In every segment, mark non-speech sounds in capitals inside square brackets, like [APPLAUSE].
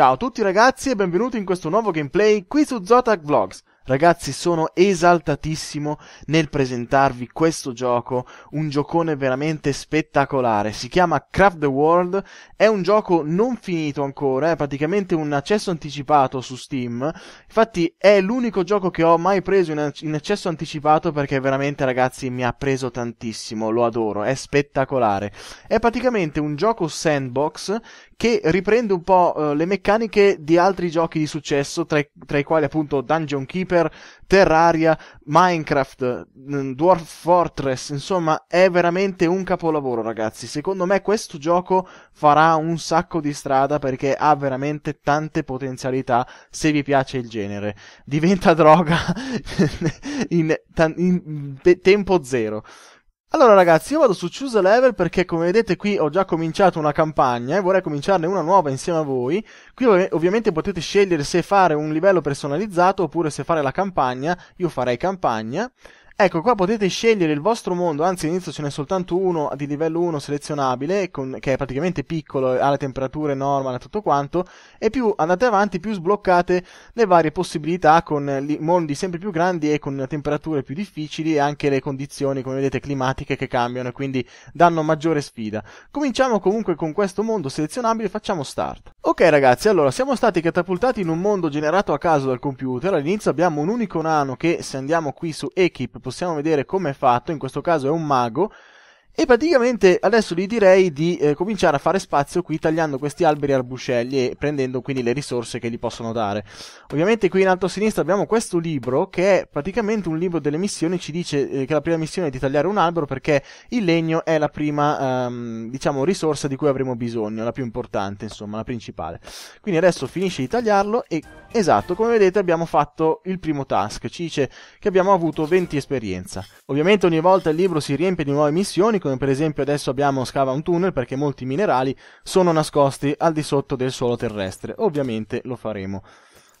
Ciao a tutti ragazzi e benvenuti in questo nuovo gameplay qui su Zotac Vlogs. Ragazzi sono esaltatissimo nel presentarvi questo gioco, un giocone veramente spettacolare, si chiama Craft the World, è un gioco non finito ancora, è praticamente un accesso anticipato su Steam, infatti è l'unico gioco che ho mai preso in, accesso anticipato perché veramente ragazzi mi ha preso tantissimo, lo adoro, è spettacolare. È praticamente un gioco sandbox che riprende un po' eh, le meccaniche di altri giochi di successo, tra i, tra i quali appunto Dungeon Keeper, Terraria, Minecraft, mm, Dwarf Fortress, insomma è veramente un capolavoro ragazzi. Secondo me questo gioco farà un sacco di strada perché ha veramente tante potenzialità se vi piace il genere. Diventa [LAUGHS] droga in, in, in tempo zero. Allora ragazzi, io vado su Choose Level perché come vedete qui ho già cominciato una campagna e vorrei cominciarne una nuova insieme a voi. Qui ov ovviamente potete scegliere se fare un livello personalizzato oppure se fare la campagna, io farei campagna. Ecco, qua potete scegliere il vostro mondo, anzi all'inizio ce n'è soltanto uno di livello 1 selezionabile, con, che è praticamente piccolo, ha le temperature normali e tutto quanto, e più andate avanti, più sbloccate le varie possibilità con mondi sempre più grandi e con temperature più difficili e anche le condizioni, come vedete, climatiche che cambiano e quindi danno maggiore sfida. Cominciamo comunque con questo mondo selezionabile, e facciamo start. Ok ragazzi, allora siamo stati catapultati in un mondo generato a caso dal computer, all'inizio abbiamo un unico nano che se andiamo qui su Equip possiamo possiamo vedere come è fatto, in questo caso è un mago, e praticamente adesso gli direi di eh, cominciare a fare spazio qui tagliando questi alberi arbuscelli e prendendo quindi le risorse che gli possono dare. Ovviamente qui in alto a sinistra abbiamo questo libro che è praticamente un libro delle missioni, ci dice eh, che la prima missione è di tagliare un albero perché il legno è la prima ehm, diciamo risorsa di cui avremo bisogno, la più importante insomma, la principale. Quindi adesso finisce di tagliarlo e esatto, come vedete abbiamo fatto il primo task, ci dice che abbiamo avuto 20 esperienza. Ovviamente ogni volta il libro si riempie di nuove missioni come per esempio adesso abbiamo scava un tunnel perché molti minerali sono nascosti al di sotto del suolo terrestre. Ovviamente lo faremo.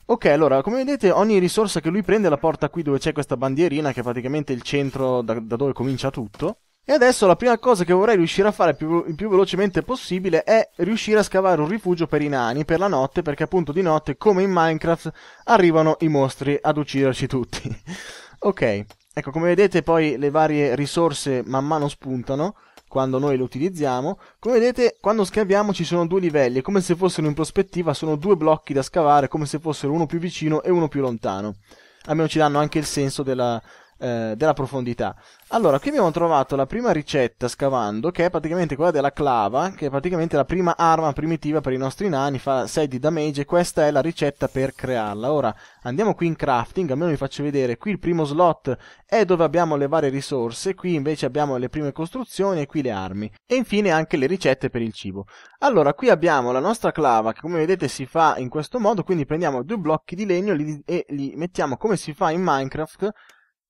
Ok, allora, come vedete ogni risorsa che lui prende la porta qui dove c'è questa bandierina che è praticamente il centro da, da dove comincia tutto. E adesso la prima cosa che vorrei riuscire a fare più, il più velocemente possibile è riuscire a scavare un rifugio per i nani per la notte, perché appunto di notte, come in Minecraft, arrivano i mostri ad ucciderci tutti. [LAUGHS] ok. Ecco, come vedete poi le varie risorse man mano spuntano quando noi le utilizziamo. Come vedete, quando scaviamo ci sono due livelli, è come se fossero in prospettiva, sono due blocchi da scavare, come se fossero uno più vicino e uno più lontano. Almeno ci danno anche il senso della, eh, della profondità. Allora, qui abbiamo trovato la prima ricetta scavando, che è praticamente quella della clava, che è praticamente la prima arma primitiva per i nostri nani, fa 6 di damage, e questa è la ricetta per crearla. Ora, andiamo qui in crafting, almeno vi faccio vedere, qui il primo slot è dove abbiamo le varie risorse, qui invece abbiamo le prime costruzioni e qui le armi. E infine anche le ricette per il cibo. Allora, qui abbiamo la nostra clava, che come vedete si fa in questo modo, quindi prendiamo due blocchi di legno e li mettiamo come si fa in Minecraft,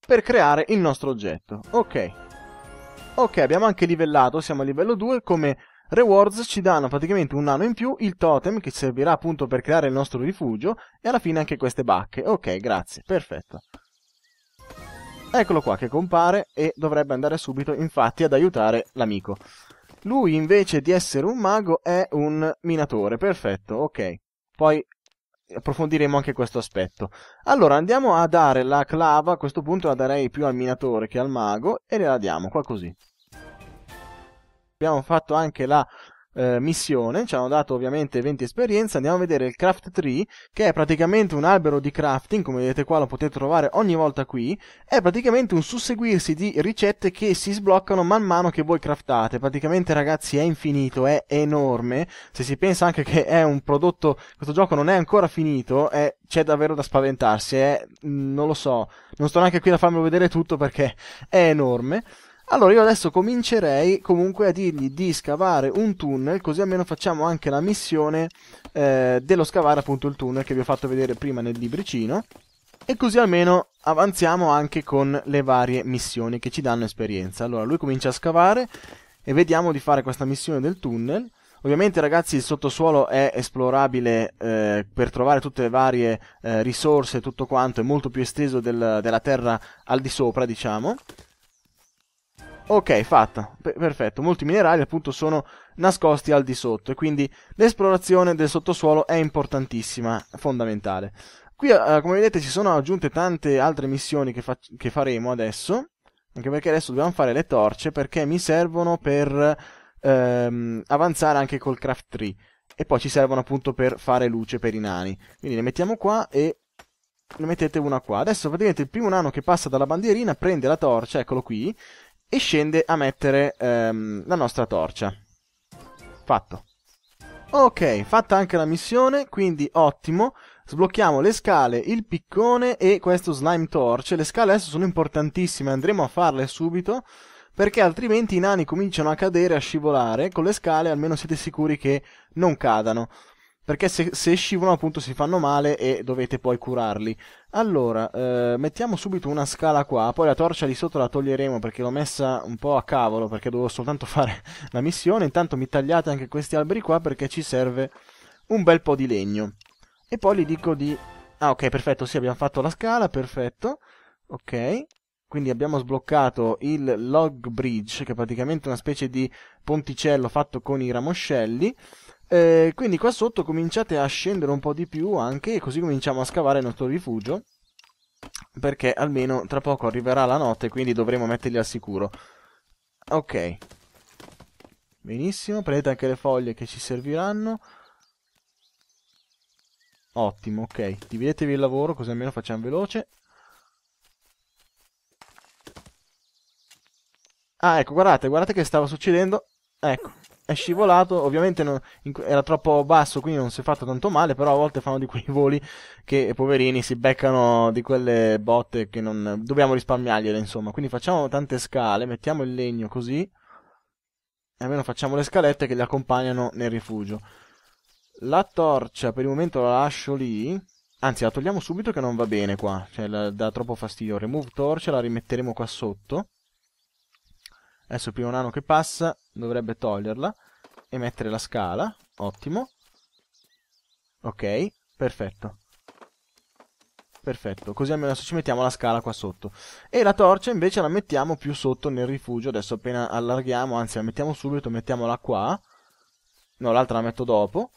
per creare il nostro oggetto. Ok. Ok, abbiamo anche livellato, siamo a livello 2, come rewards ci danno praticamente un nano in più, il totem che servirà appunto per creare il nostro rifugio e alla fine anche queste bacche. Ok, grazie, perfetto. Eccolo qua che compare e dovrebbe andare subito infatti ad aiutare l'amico. Lui invece di essere un mago è un minatore, perfetto, ok. Poi approfondiremo anche questo aspetto. Allora andiamo a dare la clava, a questo punto la darei più al minatore che al mago e gliela diamo qua così. Abbiamo fatto anche la eh, missione, ci hanno dato ovviamente 20 esperienze, andiamo a vedere il craft tree, che è praticamente un albero di crafting, come vedete qua lo potete trovare ogni volta qui, è praticamente un susseguirsi di ricette che si sbloccano man mano che voi craftate, praticamente ragazzi è infinito, è enorme, se si pensa anche che è un prodotto, questo gioco non è ancora finito, è, c'è davvero da spaventarsi, è, non lo so, non sto neanche qui a farmelo vedere tutto perché è enorme, allora io adesso comincerei comunque a dirgli di scavare un tunnel, così almeno facciamo anche la missione eh, dello scavare appunto il tunnel che vi ho fatto vedere prima nel libricino. E così almeno avanziamo anche con le varie missioni che ci danno esperienza. Allora lui comincia a scavare e vediamo di fare questa missione del tunnel. Ovviamente ragazzi il sottosuolo è esplorabile eh, per trovare tutte le varie eh, risorse tutto quanto, è molto più esteso del, della terra al di sopra diciamo. Ok, fatta. P- perfetto. Molti minerali appunto sono nascosti al di sotto e quindi l'esplorazione del sottosuolo è importantissima, fondamentale. Qui, eh, come vedete, ci sono aggiunte tante altre missioni che, fa- che faremo adesso. Anche perché adesso dobbiamo fare le torce perché mi servono per ehm, avanzare anche col craft tree. E poi ci servono appunto per fare luce per i nani. Quindi le mettiamo qua e ne mettete una qua. Adesso praticamente il primo nano che passa dalla bandierina prende la torcia, eccolo qui, e scende a mettere ehm, la nostra torcia. Fatto. Ok, fatta anche la missione, quindi ottimo. Sblocchiamo le scale, il piccone e questo slime torch. Le scale adesso sono importantissime, andremo a farle subito, perché altrimenti i nani cominciano a cadere, a scivolare. Con le scale almeno siete sicuri che non cadano perché se, se scivolano appunto si fanno male e dovete poi curarli. Allora, eh, mettiamo subito una scala qua, poi la torcia lì sotto la toglieremo perché l'ho messa un po' a cavolo, perché dovevo soltanto [LAUGHS] fare la missione, intanto mi tagliate anche questi alberi qua perché ci serve un bel po' di legno. E poi gli dico di... Ah ok, perfetto, sì, abbiamo fatto la scala, perfetto. Ok, quindi abbiamo sbloccato il log bridge, che è praticamente una specie di ponticello fatto con i ramoscelli. Eh, quindi qua sotto cominciate a scendere un po' di più anche, così cominciamo a scavare il nostro rifugio, perché almeno tra poco arriverà la notte, quindi dovremo metterli al sicuro. Ok. Benissimo, prendete anche le foglie che ci serviranno. Ottimo, ok. Dividetevi il lavoro così almeno facciamo veloce. Ah, ecco, guardate, guardate che stava succedendo. Ecco è scivolato, ovviamente non, era troppo basso, quindi non si è fatto tanto male, però a volte fanno di quei [LAUGHS] voli che poverini si beccano di quelle botte che non dobbiamo risparmiargliele, insomma. Quindi facciamo tante scale, mettiamo il legno così e almeno facciamo le scalette che li accompagnano nel rifugio. La torcia per il momento la lascio lì. Anzi, la togliamo subito che non va bene qua, cioè la, dà troppo fastidio. Remove torcia, la rimetteremo qua sotto. Adesso il primo nano che passa dovrebbe toglierla e mettere la scala. Ottimo. Ok, perfetto. Perfetto, così almeno adesso ci mettiamo la scala qua sotto. E la torcia invece la mettiamo più sotto nel rifugio. Adesso appena allarghiamo, anzi la mettiamo subito, mettiamola qua. No, l'altra la metto dopo.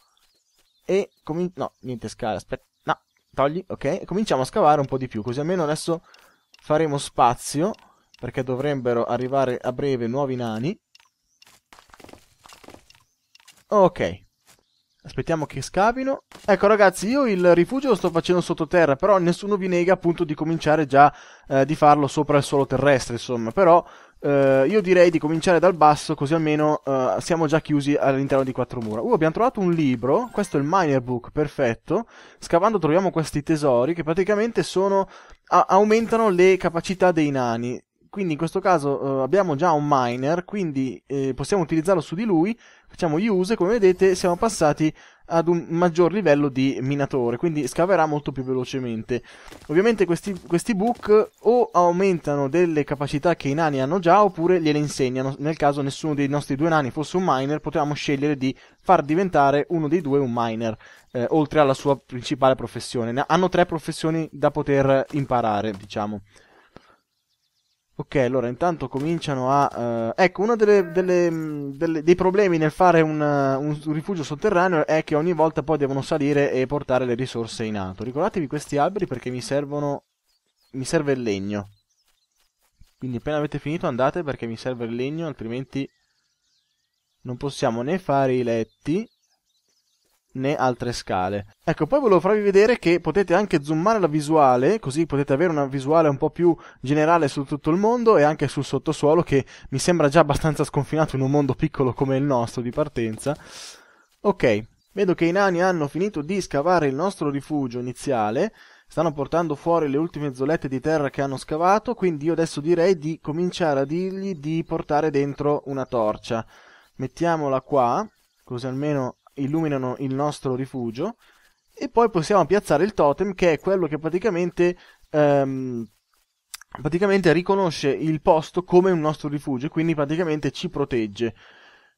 E cominciamo... No, niente scala, aspetta. No, togli, ok. E cominciamo a scavare un po' di più, così almeno adesso faremo spazio perché dovrebbero arrivare a breve nuovi nani. Ok. Aspettiamo che scavino. Ecco ragazzi, io il rifugio lo sto facendo sottoterra, però nessuno vi nega appunto di cominciare già eh, di farlo sopra il suolo terrestre, insomma. Però eh, io direi di cominciare dal basso, così almeno eh, siamo già chiusi all'interno di quattro mura. Uh, abbiamo trovato un libro, questo è il Miner Book, perfetto. Scavando troviamo questi tesori che praticamente sono... aumentano le capacità dei nani quindi in questo caso eh, abbiamo già un miner, quindi eh, possiamo utilizzarlo su di lui, facciamo use, come vedete siamo passati ad un maggior livello di minatore, quindi scaverà molto più velocemente. Ovviamente questi, questi book o aumentano delle capacità che i nani hanno già oppure gliele insegnano, nel caso nessuno dei nostri due nani fosse un miner potevamo scegliere di far diventare uno dei due un miner, eh, oltre alla sua principale professione. Hanno tre professioni da poter imparare, diciamo. Ok, allora intanto cominciano a... Uh, ecco, uno delle, delle, mm, delle, dei problemi nel fare un, uh, un, rifugio sotterraneo è che ogni volta poi devono salire e portare le risorse in alto. Ricordatevi questi alberi perché mi servono... mi serve il legno. Quindi appena avete finito andate perché mi serve il legno, altrimenti non possiamo né fare i letti né altre scale. Ecco, poi volevo farvi vedere che potete anche zoomare la visuale, così potete avere una visuale un po' più generale su tutto il mondo e anche sul sottosuolo, che mi sembra già abbastanza sconfinato in un mondo piccolo come il nostro di partenza. Ok, vedo che i nani hanno finito di scavare il nostro rifugio iniziale, stanno portando fuori le ultime zolette di terra che hanno scavato, quindi io adesso direi di cominciare a dirgli di portare dentro una torcia. Mettiamola qua, così almeno illuminano il nostro rifugio e poi possiamo piazzare il totem che è quello che praticamente, ehm, praticamente riconosce il posto come un nostro rifugio e quindi praticamente ci protegge.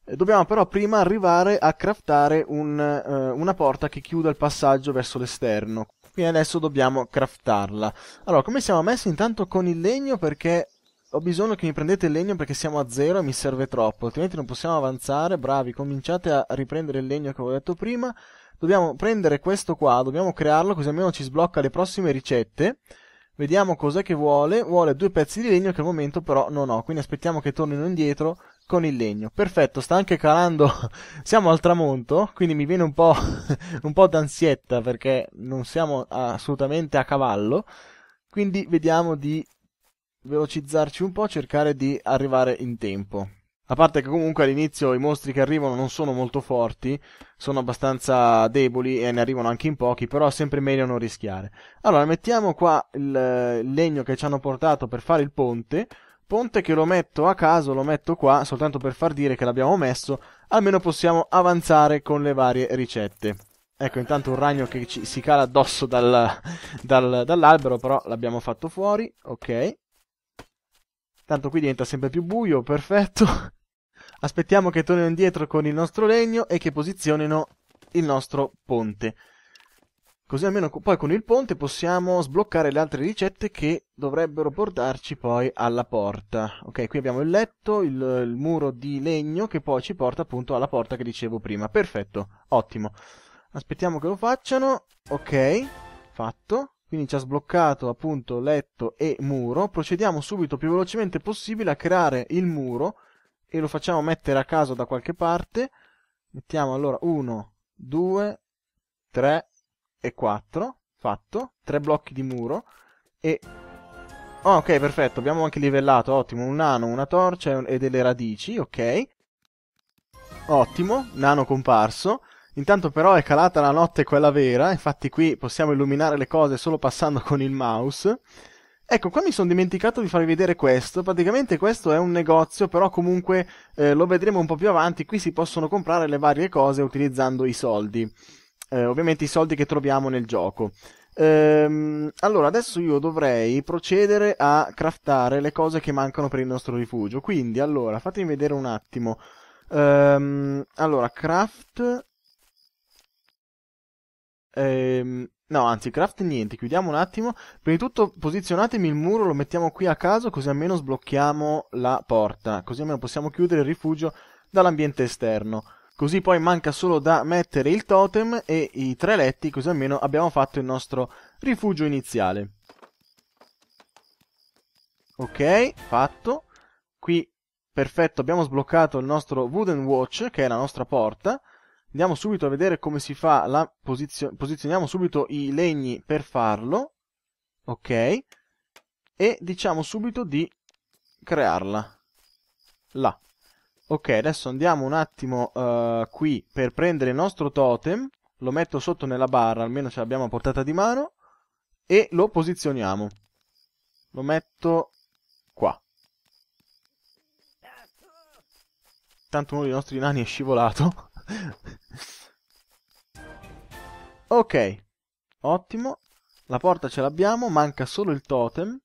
Eh, dobbiamo però prima arrivare a craftare un, eh, una porta che chiuda il passaggio verso l'esterno. Quindi adesso dobbiamo craftarla. Allora, come siamo messi intanto con il legno? Perché ho bisogno che mi prendete il legno perché siamo a zero e mi serve troppo, altrimenti non possiamo avanzare. Bravi, cominciate a riprendere il legno che avevo detto prima. Dobbiamo prendere questo qua, dobbiamo crearlo così almeno ci sblocca le prossime ricette. Vediamo cos'è che vuole. Vuole due pezzi di legno che al momento però non ho, quindi aspettiamo che tornino indietro con il legno. Perfetto, sta anche calando. [LAUGHS] siamo al tramonto, quindi mi viene un po', [LAUGHS] un po d'ansietta perché non siamo assolutamente a cavallo. Quindi vediamo di velocizzarci un po', cercare di arrivare in tempo. A parte che comunque all'inizio i mostri che arrivano non sono molto forti, sono abbastanza deboli e ne arrivano anche in pochi, però è sempre meglio non rischiare. Allora mettiamo qua il, legno che ci hanno portato per fare il ponte, ponte che lo metto a caso, lo metto qua, soltanto per far dire che l'abbiamo messo, almeno possiamo avanzare con le varie ricette. Ecco, intanto un ragno che ci, si cala addosso dal, dal, dall'albero, però l'abbiamo fatto fuori, ok. Tanto qui diventa sempre più buio, perfetto. [LAUGHS] Aspettiamo che tornino indietro con il nostro legno e che posizionino il nostro ponte. Così almeno poi con il ponte possiamo sbloccare le altre ricette che dovrebbero portarci poi alla porta. Ok, qui abbiamo il letto, il, il muro di legno che poi ci porta appunto alla porta che dicevo prima. Perfetto, ottimo. Aspettiamo che lo facciano. Ok, fatto quindi ci ha sbloccato appunto letto e muro, procediamo subito più velocemente possibile a creare il muro e lo facciamo mettere a caso da qualche parte, mettiamo allora 1, 2, 3 e 4, fatto, Tre blocchi di muro e... Oh, ok, perfetto, abbiamo anche livellato, ottimo, un nano, una torcia e delle radici, ok. Ottimo, nano comparso. Intanto però è calata la notte quella vera, infatti qui possiamo illuminare le cose solo passando con il mouse. Ecco, qua mi sono dimenticato di farvi vedere questo, praticamente questo è un negozio, però comunque eh, lo vedremo un po' più avanti, qui si possono comprare le varie cose utilizzando i soldi, eh, ovviamente i soldi che troviamo nel gioco. Ehm, allora, adesso io dovrei procedere a craftare le cose che mancano per il nostro rifugio, quindi allora, fatemi vedere un attimo. Ehm, allora, craft Ehm, no, anzi, craft niente, chiudiamo un attimo. Prima di tutto posizionatemi il muro, lo mettiamo qui a caso, così almeno sblocchiamo la porta. Così almeno possiamo chiudere il rifugio dall'ambiente esterno. Così poi manca solo da mettere il totem e i tre letti, così almeno abbiamo fatto il nostro rifugio iniziale. Ok, fatto. Qui, perfetto, abbiamo sbloccato il nostro wooden watch, che è la nostra porta. Andiamo subito a vedere come si fa la posizione. Posizioniamo subito i legni per farlo. Ok. E diciamo subito di crearla. Là. Ok, adesso andiamo un attimo uh, qui per prendere il nostro totem. Lo metto sotto nella barra, almeno ce l'abbiamo a portata di mano. E lo posizioniamo. Lo metto qua. Tanto uno dei nostri nani è scivolato. [LAUGHS] ok, ottimo. La porta ce l'abbiamo, manca solo il totem.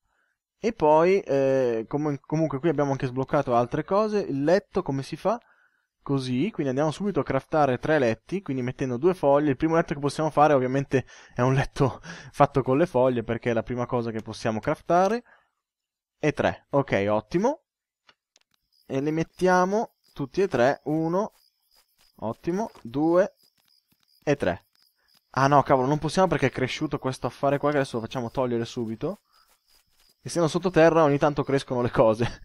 E poi, eh, com comunque qui abbiamo anche sbloccato altre cose. Il letto, come si fa? Così, quindi andiamo subito a craftare tre letti, quindi mettendo due foglie. Il primo letto che possiamo fare ovviamente è un letto [LAUGHS] fatto con le foglie, perché è la prima cosa che possiamo craftare. E tre, ok, ottimo. E li mettiamo tutti e tre, uno Ottimo, 2 e 3. Ah no, cavolo, non possiamo perché è cresciuto questo affare qua che adesso lo facciamo togliere subito. Essendo sottoterra ogni tanto crescono le cose.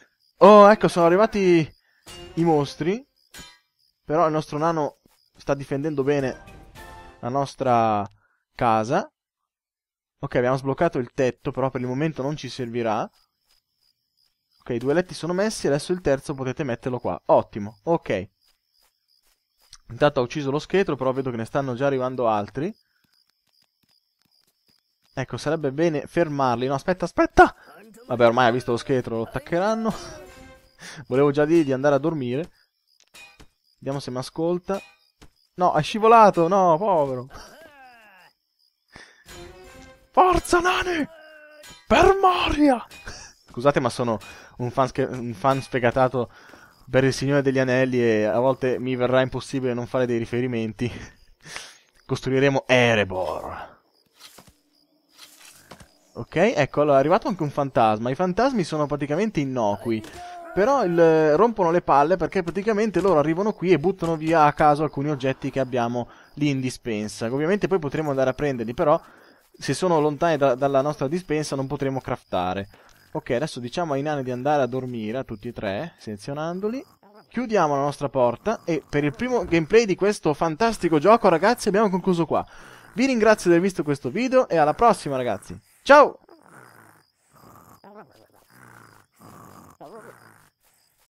[LAUGHS] oh, ecco, sono arrivati i mostri. Però il nostro nano sta difendendo bene la nostra casa. Ok, abbiamo sbloccato il tetto, però per il momento non ci servirà. Ok, i due letti sono messi, adesso il terzo potete metterlo qua. Ottimo, ok. Intanto ha ucciso lo scheletro, però vedo che ne stanno già arrivando altri. Ecco, sarebbe bene fermarli. No, aspetta, aspetta! Vabbè, ormai ha visto lo scheletro, lo attaccheranno. [LAUGHS] Volevo già dire di andare a dormire. Vediamo se mi ascolta. No, ha scivolato! No, povero! Forza, Nani! Per Moria! [LAUGHS] Scusate, ma sono un fan, un fan sfegatato per il Signore degli Anelli e a volte mi verrà impossibile non fare dei riferimenti, [LAUGHS] costruiremo Erebor. Ok, ecco, allora è arrivato anche un fantasma. I fantasmi sono praticamente innocui. Però il, rompono le palle perché praticamente loro arrivano qui e buttano via a caso alcuni oggetti che abbiamo lì in dispensa. Ovviamente poi potremo andare a prenderli, però se sono lontani da, dalla nostra dispensa non potremo craftare. Ok, adesso diciamo ai nani di andare a dormire, a tutti e tre, selezionandoli. Chiudiamo la nostra porta e per il primo gameplay di questo fantastico gioco, ragazzi, abbiamo concluso qua. Vi ringrazio di aver visto questo video e alla prossima, ragazzi. Ciao!